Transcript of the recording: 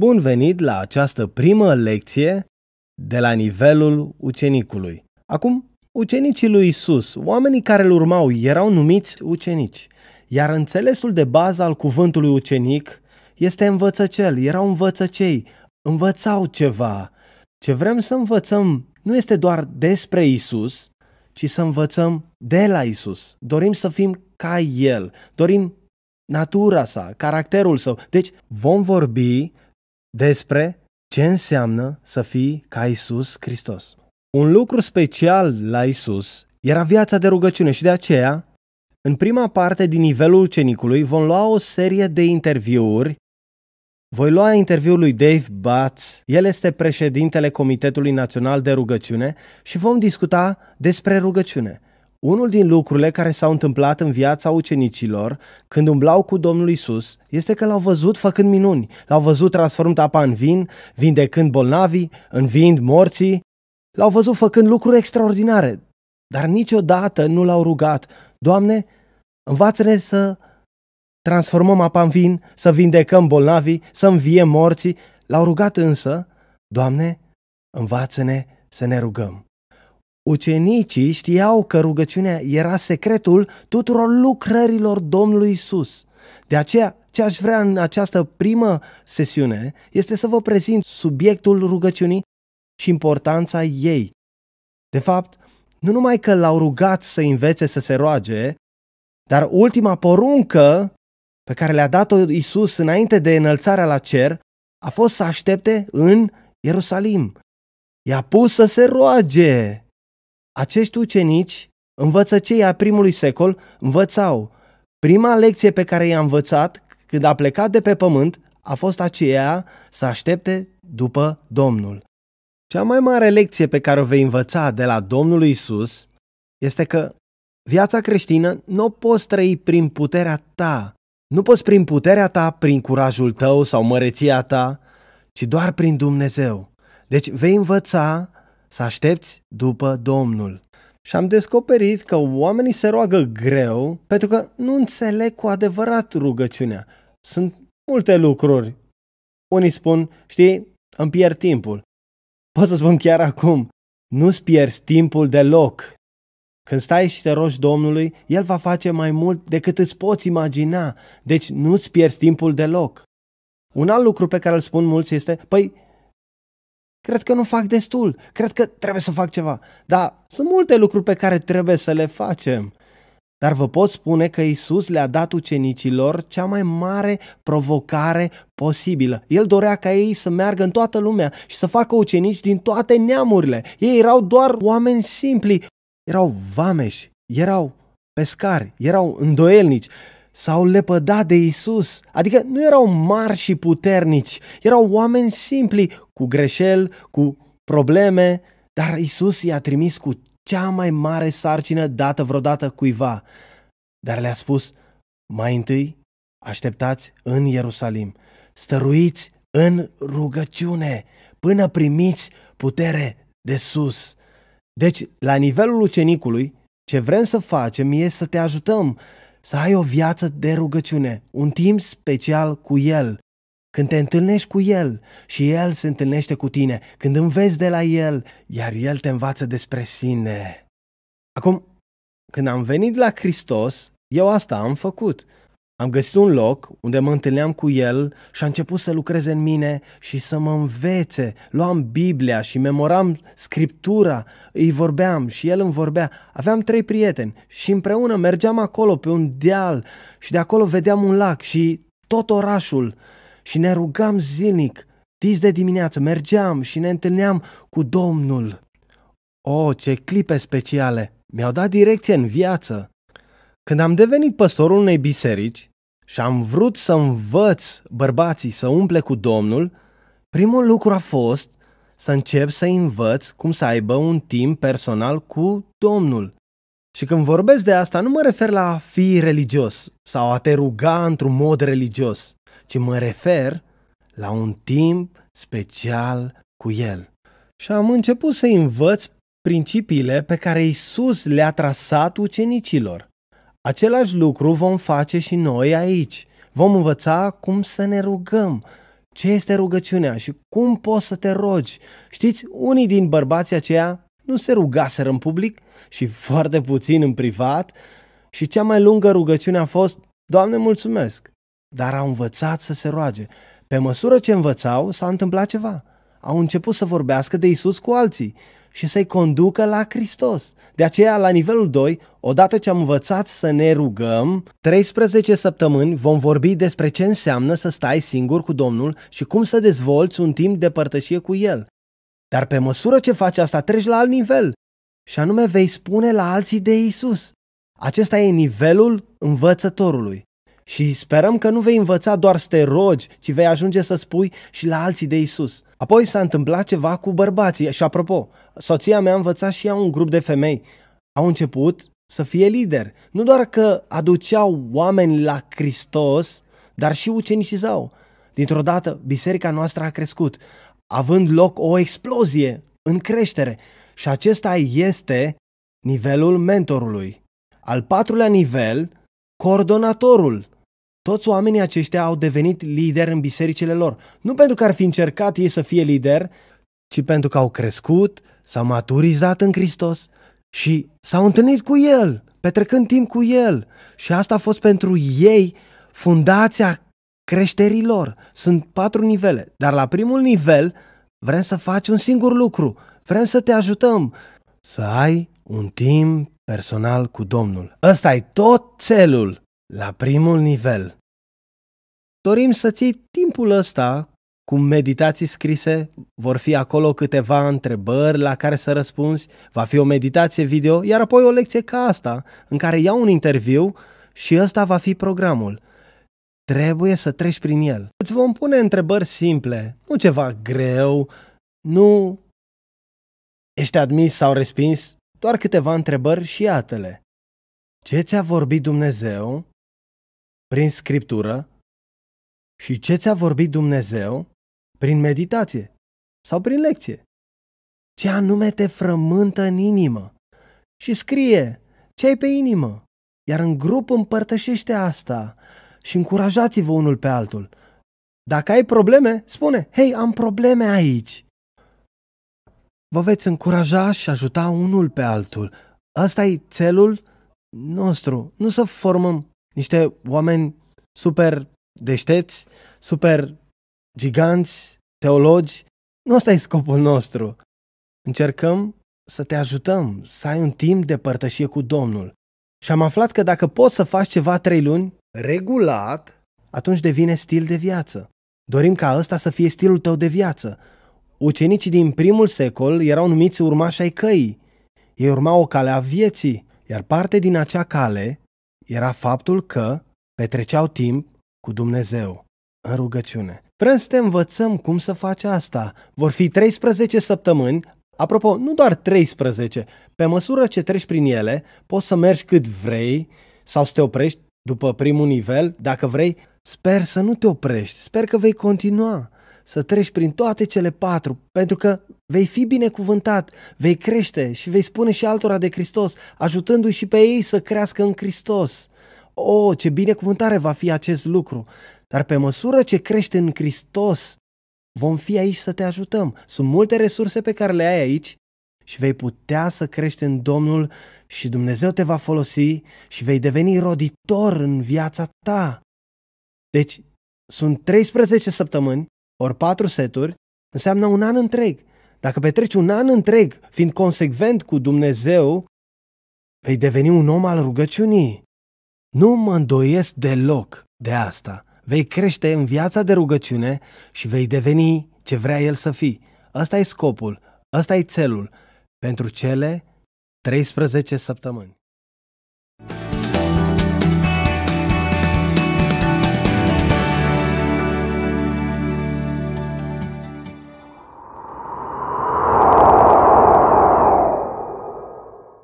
Bun venit la această primă lecție de la nivelul ucenicului. Acum, ucenicii lui Isus, oamenii care îl urmau, erau numiți ucenici. Iar înțelesul de bază al cuvântului ucenic este învățăcel, erau învățăcei, învățau ceva. Ce vrem să învățăm nu este doar despre Isus, ci să învățăm de la Isus. Dorim să fim ca El, dorim natura sa, caracterul său. Deci vom vorbi despre ce înseamnă să fii ca Isus Hristos. Un lucru special la Isus era viața de rugăciune și de aceea, în prima parte din nivelul ucenicului, vom lua o serie de interviuri. Voi lua interviul lui Dave Batz, el este președintele Comitetului Național de Rugăciune și vom discuta despre rugăciune – unul din lucrurile care s-au întâmplat în viața ucenicilor când umblau cu Domnul Isus este că l-au văzut făcând minuni, l-au văzut transformând apa în vin, vindecând bolnavii, învind morții, l-au văzut făcând lucruri extraordinare, dar niciodată nu l-au rugat, Doamne, învață-ne să transformăm apa în vin, să vindecăm bolnavii, să înviem morții. L-au rugat însă, Doamne, învață-ne să ne rugăm. Ucenicii știau că rugăciunea era secretul tuturor lucrărilor Domnului Isus. De aceea, ce aș vrea în această primă sesiune este să vă prezint subiectul rugăciunii și importanța ei. De fapt, nu numai că l-au rugat să învețe să se roage, dar ultima poruncă pe care le-a dat-o Isus înainte de înălțarea la cer a fost să aștepte în Ierusalim. I-a pus să se roage. Acești ucenici învăță cei a primului secol, învățau. Prima lecție pe care i-a învățat când a plecat de pe pământ a fost aceea să aștepte după Domnul. Cea mai mare lecție pe care o vei învăța de la Domnul Isus este că viața creștină nu o poți trăi prin puterea ta. Nu poți prin puterea ta, prin curajul tău sau măreția ta, ci doar prin Dumnezeu. Deci vei învăța să aștepți după Domnul. Și am descoperit că oamenii se roagă greu pentru că nu înțeleg cu adevărat rugăciunea. Sunt multe lucruri. Unii spun, știi, îmi pierd timpul. Pot să spun chiar acum, nu-ți pierzi timpul deloc. Când stai și te rogi Domnului, El va face mai mult decât îți poți imagina. Deci nu-ți pierzi timpul deloc. Un alt lucru pe care îl spun mulți este, păi cred că nu fac destul, cred că trebuie să fac ceva. Dar sunt multe lucruri pe care trebuie să le facem. Dar vă pot spune că Isus le-a dat ucenicilor cea mai mare provocare posibilă. El dorea ca ei să meargă în toată lumea și să facă ucenici din toate neamurile. Ei erau doar oameni simpli, erau vameși, erau pescari, erau îndoielnici, s-au lepădat de Isus. Adică nu erau mari și puternici, erau oameni simpli, cu greșeli, cu probleme, dar Isus i-a trimis cu cea mai mare sarcină dată vreodată cuiva. Dar le-a spus, mai întâi așteptați în Ierusalim, stăruiți în rugăciune până primiți putere de sus. Deci, la nivelul ucenicului, ce vrem să facem e să te ajutăm, să ai o viață de rugăciune, un timp special cu El. Când te întâlnești cu El și El se întâlnește cu tine, când înveți de la El, iar El te învață despre sine. Acum, când am venit la Hristos, eu asta am făcut. Am găsit un loc unde mă întâlneam cu el și a început să lucreze în mine și să mă învețe. Luam Biblia și memoram Scriptura, îi vorbeam și el îmi vorbea. Aveam trei prieteni și împreună mergeam acolo pe un deal și de acolo vedeam un lac și tot orașul și ne rugam zilnic. tis de dimineață mergeam și ne întâlneam cu Domnul. Oh, ce clipe speciale! Mi-au dat direcție în viață! Când am devenit păstorul unei biserici, și am vrut să învăț bărbații să umple cu Domnul, primul lucru a fost să încep să învăț cum să aibă un timp personal cu Domnul. Și când vorbesc de asta, nu mă refer la a fi religios sau a te ruga într-un mod religios, ci mă refer la un timp special cu El. Și am început să învăț principiile pe care Isus le-a trasat ucenicilor. Același lucru vom face și noi aici. Vom învăța cum să ne rugăm, ce este rugăciunea și cum poți să te rogi. Știți, unii din bărbații aceia nu se rugaseră în public și foarte puțin în privat și cea mai lungă rugăciune a fost Doamne mulțumesc, dar au învățat să se roage. Pe măsură ce învățau, s-a întâmplat ceva. Au început să vorbească de Isus cu alții și să-i conducă la Hristos. De aceea, la nivelul 2, odată ce am învățat să ne rugăm, 13 săptămâni vom vorbi despre ce înseamnă să stai singur cu Domnul și cum să dezvolți un timp de părtășie cu El. Dar pe măsură ce faci asta, treci la alt nivel și anume vei spune la alții de Isus. Acesta e nivelul învățătorului. Și sperăm că nu vei învăța doar să te rogi, ci vei ajunge să spui și la alții de Isus. Apoi s-a întâmplat ceva cu bărbații. Și apropo, soția mea a învățat și ea un grup de femei. Au început să fie lider. Nu doar că aduceau oameni la Hristos, dar și ucenicizau. Dintr-o dată, biserica noastră a crescut, având loc o explozie în creștere. Și acesta este nivelul mentorului. Al patrulea nivel, coordonatorul. Toți oamenii aceștia au devenit lideri în bisericile lor. Nu pentru că ar fi încercat ei să fie lideri, ci pentru că au crescut, s-au maturizat în Hristos și s-au întâlnit cu El, petrecând timp cu El. Și asta a fost pentru ei fundația creșterii lor. Sunt patru nivele, dar la primul nivel vrem să faci un singur lucru, vrem să te ajutăm, să ai un timp personal cu Domnul. Ăsta e tot celul la primul nivel. Dorim să ții timpul ăsta cu meditații scrise, vor fi acolo câteva întrebări la care să răspunzi, va fi o meditație video, iar apoi o lecție ca asta, în care iau un interviu și ăsta va fi programul. Trebuie să treci prin el. Îți vom pune întrebări simple, nu ceva greu, nu ești admis sau respins, doar câteva întrebări și iată-le. Ce ți-a vorbit Dumnezeu prin scriptură și ce ți-a vorbit Dumnezeu prin meditație sau prin lecție. Ce anume te frământă în inimă și scrie ce ai pe inimă, iar în grup împărtășește asta și încurajați-vă unul pe altul. Dacă ai probleme, spune, hei, am probleme aici. Vă veți încuraja și ajuta unul pe altul. asta e celul nostru, nu să formăm niște oameni super deștepți, super giganți, teologi. Nu ăsta e scopul nostru. Încercăm să te ajutăm, să ai un timp de părtășie cu Domnul. Și am aflat că dacă poți să faci ceva trei luni, regulat, atunci devine stil de viață. Dorim ca ăsta să fie stilul tău de viață. Ucenicii din primul secol erau numiți urmași ai căii. Ei urmau o cale a vieții, iar parte din acea cale era faptul că petreceau timp cu Dumnezeu în rugăciune. Vrem să te învățăm cum să faci asta. Vor fi 13 săptămâni, apropo, nu doar 13, pe măsură ce treci prin ele, poți să mergi cât vrei sau să te oprești după primul nivel, dacă vrei, sper să nu te oprești, sper că vei continua să treci prin toate cele patru, pentru că vei fi binecuvântat, vei crește și vei spune și altora de Hristos, ajutându-i și pe ei să crească în Hristos. O, oh, ce binecuvântare va fi acest lucru! Dar pe măsură ce crești în Hristos, vom fi aici să te ajutăm. Sunt multe resurse pe care le ai aici și vei putea să crești în Domnul și Dumnezeu te va folosi și vei deveni roditor în viața ta. Deci, sunt 13 săptămâni ori patru seturi înseamnă un an întreg. Dacă petreci un an întreg fiind consecvent cu Dumnezeu, vei deveni un om al rugăciunii. Nu mă îndoiesc deloc de asta. Vei crește în viața de rugăciune și vei deveni ce vrea El să fii. Ăsta e scopul, ăsta e țelul pentru cele 13 săptămâni.